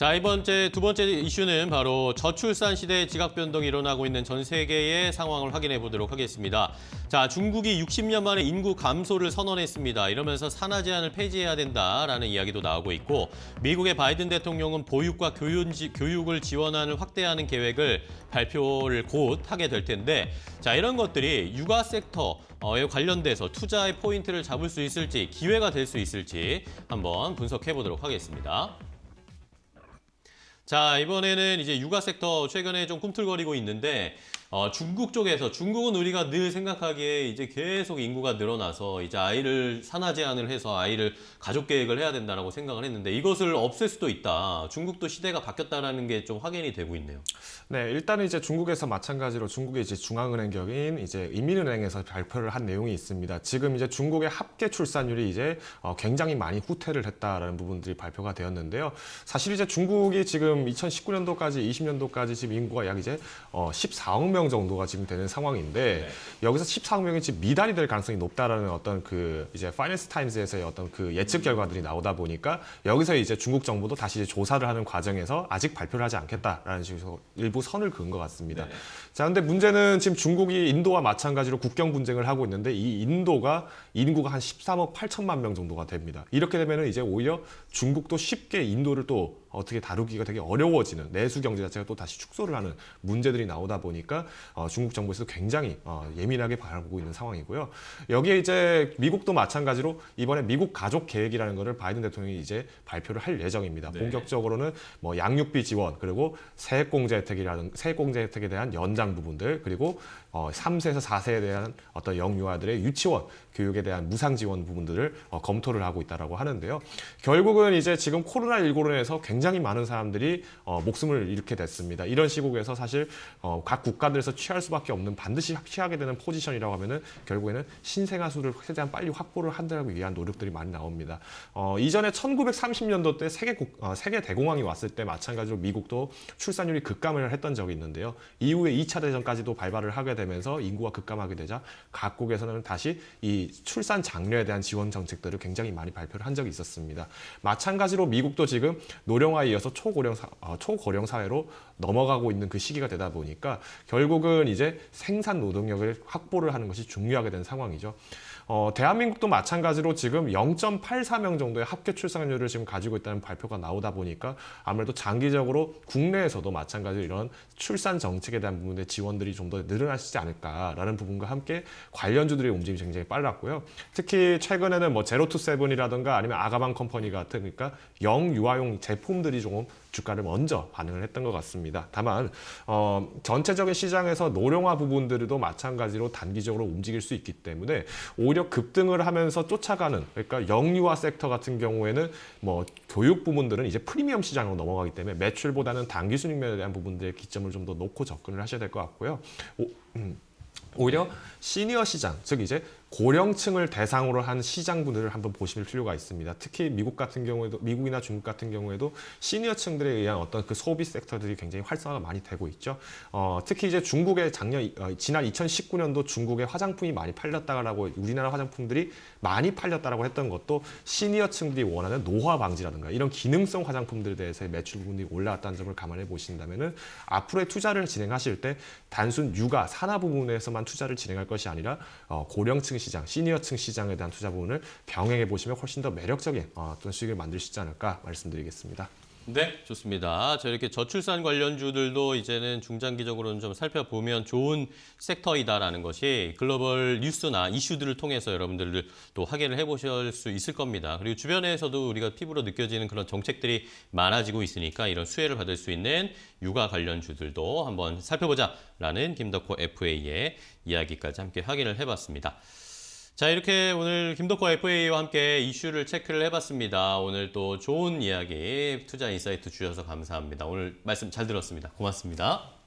자 이번 두 번째 이슈는 바로 저출산 시대의 지각 변동이 일어나고 있는 전 세계의 상황을 확인해 보도록 하겠습니다. 자 중국이 60년 만에 인구 감소를 선언했습니다. 이러면서 산하 제한을 폐지해야 된다라는 이야기도 나오고 있고 미국의 바이든 대통령은 보육과 교육, 을 지원하는 확대하는 계획을 발표를 곧 하게 될 텐데 자 이런 것들이 육아 섹터에 관련돼서 투자의 포인트를 잡을 수 있을지 기회가 될 수 있을지 한번 분석해 보도록 하겠습니다. 자 이번에는 이제 육아 섹터 최근에 좀 꿈틀거리고 있는데 어, 중국 쪽에서 중국은 우리가 늘 생각하기에 이제 계속 인구가 늘어나서 이제 아이를 산하 제한을 해서 아이를 가족 계획을 해야 된다라고 생각을 했는데 이것을 없앨 수도 있다. 중국도 시대가 바뀌었다라는 게 좀 확인이 되고 있네요. 네, 일단은 이제 중국에서 마찬가지로 중국의 이제 중앙은행격인 이제 인민은행에서 발표를 한 내용이 있습니다. 지금 이제 중국의 합계 출산율이 이제 어, 굉장히 많이 후퇴를 했다라는 부분들이 발표가 되었는데요. 사실 이제 중국이 지금 2019년도까지 20년도까지 지금 인구가 약 이제 어, 14억 명 13명 정도가 지금 되는 상황인데 네. 여기서 14명이 지금 미달이 될 가능성이 높다라는 어떤 그 이제 파이낸스 타임즈에서의 어떤 그 예측 결과들이 나오다 보니까 여기서 이제 중국 정부도 다시 조사를 하는 과정에서 아직 발표를 하지 않겠다라는 식으로 일부 선을 그은 것 같습니다. 네. 자, 근데 문제는 지금 중국이 인도와 마찬가지로 국경 분쟁을 하고 있는데 이 인도가 인구가 한 13억 8천만 명 정도가 됩니다. 이렇게 되면은 이제 오히려 중국도 쉽게 인도를 또 어떻게 다루기가 되게 어려워지는 내수 경제 자체가 또 다시 축소를 하는 문제들이 나오다 보니까 어, 중국 정부에서 도 굉장히 어, 예민하게 바라보고 있는 상황이고요. 여기에 이제 미국도 마찬가지로 이번에 미국 가족 계획이라는 것을 바이든 대통령이 이제 발표를 할 예정입니다. 네. 본격적으로는 뭐 양육비 지원 그리고 세액공제 혜택이라는 세액공제 혜택에 대한 연장 부분들 그리고 어, 3세에서 4세에 대한 어떤 영유아들의 유치원 교육에 대한 무상 지원 부분들을 어, 검토를 하고 있다고 하는데요. 결국은 이제 지금 코로나 19로 인해서 굉장히 굉장히 많은 사람들이 어, 목숨을 잃게 됐습니다. 이런 시국에서 사실 어, 각 국가들에서 취할 수밖에 없는 반드시 취하게 되는 포지션이라고 하면은 결국에는 신생아수를 최대한 빨리 확보를 한다고 위한 노력들이 많이 나옵니다. 어, 이전에 1930년도 때 세계 국, 어, 세계 대공황이 왔을 때 마찬가지로 미국도 출산율이 급감을 했던 적이 있는데요. 이후에 2차 대전까지도 발발을 하게 되면서 인구가 급감하게 되자 각국에서는 다시 이 출산 장려에 대한 지원 정책들을 굉장히 많이 발표를 한 적이 있었습니다. 마찬가지로 미국도 지금 노령 고령화 이어서 초고령 사, 어, 초고령 사회로 넘어가고 있는 그 시기가 되다 보니까 결국은 이제 생산 노동력을 확보를 하는 것이 중요하게 된 상황이죠. 어, 대한민국도 마찬가지로 지금 0.84명 정도의 합계 출산율을 지금 가지고 있다는 발표가 나오다 보니까 아무래도 장기적으로 국내에서도 마찬가지로 이런 출산 정책에 대한 부분의 지원들이 좀 더 늘어나시지 않을까라는 부분과 함께 관련주들의 움직임이 굉장히 빨랐고요. 특히 최근에는 뭐 제로투세븐이라든가 아니면 아가방 컴퍼니 같은 그러니까 영유아용 제품들이 조금 주가를 먼저 반응을 했던 것 같습니다. 다만 어, 전체적인 시장에서 노령화 부분들도 마찬가지로 단기적으로 움직일 수 있기 때문에 오히려 급등을 하면서 쫓아가는 그러니까 영유아 섹터 같은 경우에는 뭐 교육 부분들은 이제 프리미엄 시장으로 넘어가기 때문에 매출보다는 단기 수익면에 대한 부분들에 기점을 좀 더 놓고 접근을 하셔야 될 것 같고요. 오, 음. 오히려 시니어 시장, 즉 이제 고령층을 대상으로 한 시장분들을 한번 보실 필요가 있습니다. 특히 미국 같은 경우에도 미국이나 중국 같은 경우에도 시니어층들에 의한 어떤 그 소비 섹터들이 굉장히 활성화가 많이 되고 있죠. 어, 특히 이제 중국의 작년 어, 지난 2019년도 중국의 화장품이 많이 팔렸다라고 우리나라 화장품들이 많이 팔렸다라고 했던 것도 시니어층들이 원하는 노화 방지라든가 이런 기능성 화장품들에 대해서의 매출 부분이 올라왔다는 점을 감안해 보신다면은 앞으로의 투자를 진행하실 때 단순 육아 산화 부분에서만 투자를 진행할 것이 아니라 어, 고령층 시장, 시니어층 시장에 대한 투자 부분을 병행해 보시면 훨씬 더 매력적인 어, 어떤 수익을 만들 수 있지 않을까 말씀드리겠습니다. 네, 좋습니다. 저 이렇게 저출산 관련주들도 이제는 중장기적으로는 좀 살펴보면 좋은 섹터이다라는 것이 글로벌 뉴스나 이슈들을 통해서 여러분들을 또 확인을 해보실 수 있을 겁니다. 그리고 주변에서도 우리가 피부로 느껴지는 그런 정책들이 많아지고 있으니까 이런 수혜를 받을 수 있는 육아 관련주들도 한번 살펴보자라는 김덕호 FA의 이야기까지 함께 확인을 해봤습니다. 자 이렇게 오늘 김덕호 FA와 함께 이슈를 체크를 해봤습니다. 오늘 또 좋은 이야기 투자 인사이트 주셔서 감사합니다. 오늘 말씀 잘 들었습니다. 고맙습니다.